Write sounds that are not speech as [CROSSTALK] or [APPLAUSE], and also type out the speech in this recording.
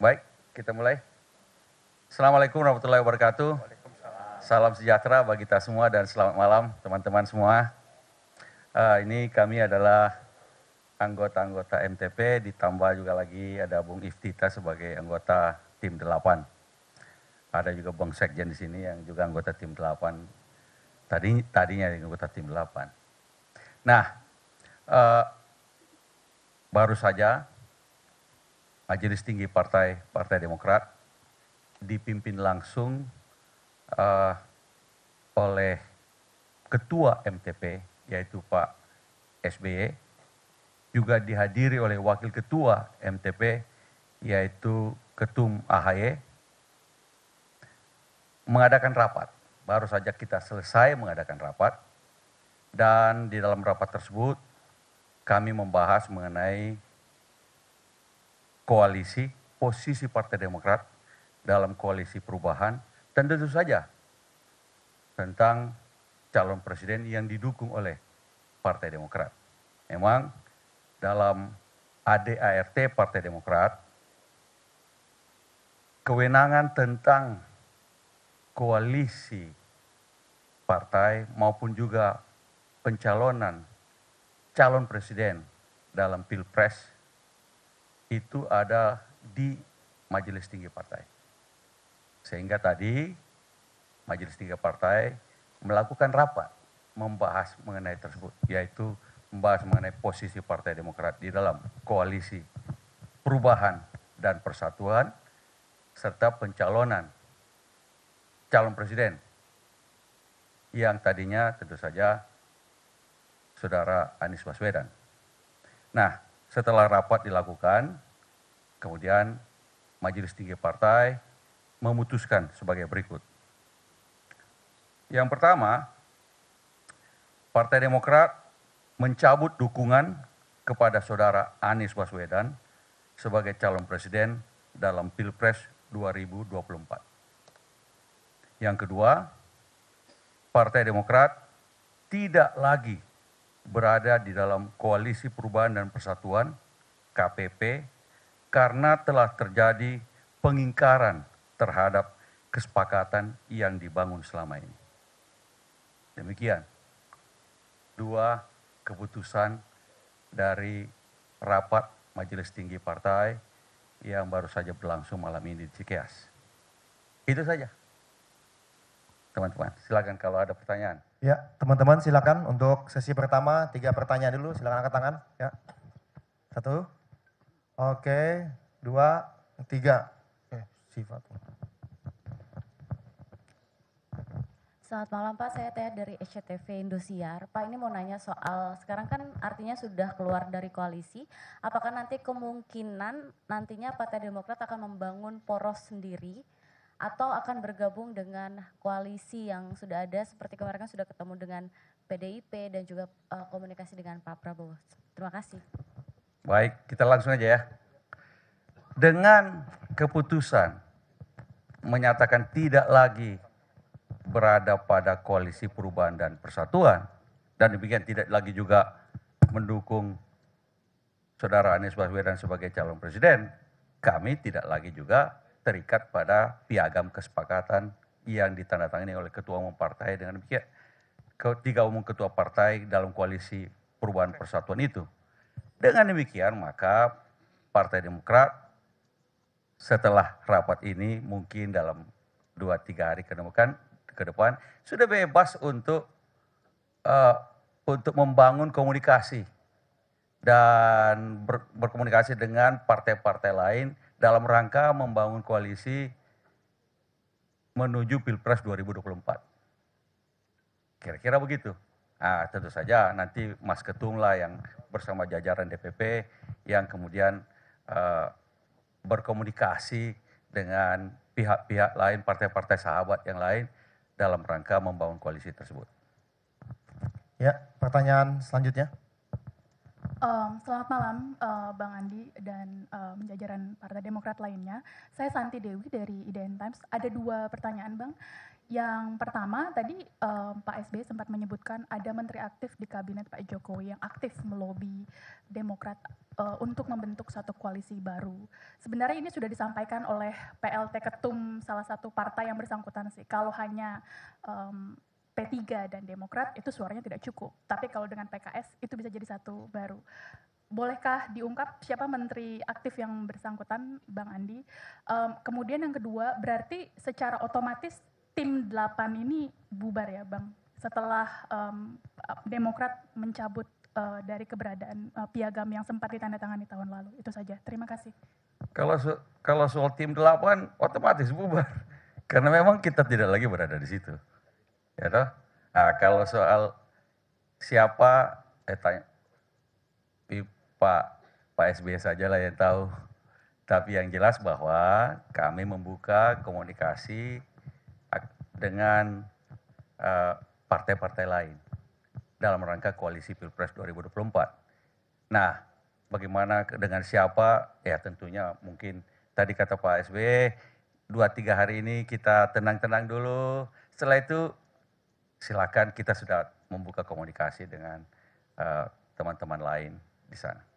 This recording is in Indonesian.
Baik, kita mulai. Assalamualaikum warahmatullahi wabarakatuh. Salam sejahtera bagi kita semua dan selamat malam teman-teman semua. Uh, ini kami adalah anggota-anggota MTP, ditambah juga lagi ada Bung Iftita sebagai anggota tim 8. Ada juga Bang Sekjen di sini yang juga anggota tim 8. Tadi tadinya anggota tim 8. Nah, uh, baru saja majelis tinggi partai partai demokrat dipimpin langsung eh, oleh ketua mtp yaitu pak sby juga dihadiri oleh wakil ketua mtp yaitu ketum ahy mengadakan rapat baru saja kita selesai mengadakan rapat dan di dalam rapat tersebut kami membahas mengenai koalisi posisi Partai Demokrat dalam koalisi perubahan dan tentu saja tentang calon presiden yang didukung oleh Partai Demokrat. Memang dalam ADART Partai Demokrat kewenangan tentang koalisi partai maupun juga pencalonan calon presiden dalam Pilpres itu ada di majelis tinggi partai. Sehingga tadi majelis tinggi partai melakukan rapat membahas mengenai tersebut, yaitu membahas mengenai posisi Partai Demokrat di dalam koalisi perubahan dan persatuan serta pencalonan calon presiden yang tadinya tentu saja saudara Anies Baswedan. Nah, setelah rapat dilakukan kemudian majelis tinggi partai memutuskan sebagai berikut. Yang pertama, Partai Demokrat mencabut dukungan kepada saudara Anies Baswedan sebagai calon presiden dalam Pilpres 2024. Yang kedua, Partai Demokrat tidak lagi berada di dalam koalisi perubahan dan persatuan KPP karena telah terjadi pengingkaran terhadap kesepakatan yang dibangun selama ini. Demikian dua keputusan dari rapat Majelis Tinggi Partai yang baru saja berlangsung malam ini di Cikeas. Itu saja teman-teman. Silakan kalau ada pertanyaan. Ya, teman-teman silakan untuk sesi pertama tiga pertanyaan dulu. Silakan angkat tangan. Ya, satu, oke, dua, tiga. Oke, sifat. Selamat malam Pak, saya Teh dari SCTV Indosiar. Pak ini mau nanya soal sekarang kan artinya sudah keluar dari koalisi. Apakah nanti kemungkinan nantinya Partai Demokrat akan membangun poros sendiri atau akan bergabung dengan koalisi yang sudah ada seperti kemarin kan sudah ketemu dengan PDIP dan juga uh, komunikasi dengan Pak Prabowo. Terima kasih. Baik, kita langsung aja ya. Dengan keputusan menyatakan tidak lagi berada pada koalisi perubahan dan persatuan dan demikian tidak lagi juga mendukung saudara Anies Baswedan sebagai calon presiden, kami tidak lagi juga terikat pada piagam kesepakatan yang ditandatangani oleh ketua umum partai dengan demikian ketiga umum ketua partai dalam koalisi perubahan persatuan itu. Dengan demikian maka Partai Demokrat setelah rapat ini mungkin dalam dua tiga hari ke depan, ke depan sudah bebas untuk uh, untuk membangun komunikasi dan ber, berkomunikasi dengan partai-partai lain dalam rangka membangun koalisi menuju Pilpres 2024. Kira-kira begitu. Nah, tentu saja nanti Mas Ketum lah yang bersama jajaran DPP yang kemudian uh, berkomunikasi dengan pihak-pihak lain, partai-partai sahabat yang lain dalam rangka membangun koalisi tersebut. Ya, pertanyaan selanjutnya. Um, selamat malam uh, Bang Andi dan uh, eh, jajaran Partai Demokrat lainnya. Saya Santi Dewi dari IDN Times. Ada dua pertanyaan Bang. Yang pertama tadi um, Pak SB sempat menyebutkan ada menteri aktif di kabinet Pak Jokowi yang aktif melobi Demokrat uh, untuk membentuk satu koalisi baru. Sebenarnya ini sudah disampaikan oleh PLT Ketum salah satu partai yang bersangkutan sih. Kalau hanya um, P3 dan Demokrat itu suaranya tidak cukup. Tapi kalau dengan PKS itu bisa jadi satu baru. Bolehkah diungkap siapa menteri aktif yang bersangkutan, Bang Andi? Um, kemudian yang kedua, berarti secara otomatis tim 8 ini bubar ya, Bang? Setelah um, Demokrat mencabut uh, dari keberadaan uh, piagam yang sempat ditandatangani tahun lalu. Itu saja. Terima kasih. Kalau so kalau soal tim 8 otomatis bubar. [LAUGHS] Karena memang kita tidak lagi berada di situ. Ya toh? Nah, kalau soal siapa, eh, tanya, Pak, Pak SBY saja lah yang tahu. Tapi yang jelas bahwa kami membuka komunikasi dengan eh, partai-partai uh, lain dalam rangka koalisi Pilpres 2024. Nah, bagaimana dengan siapa? Ya tentunya mungkin tadi kata Pak SBY, dua tiga hari ini kita tenang-tenang dulu. Setelah itu silakan kita sudah membuka komunikasi dengan eh, teman teman lain di sana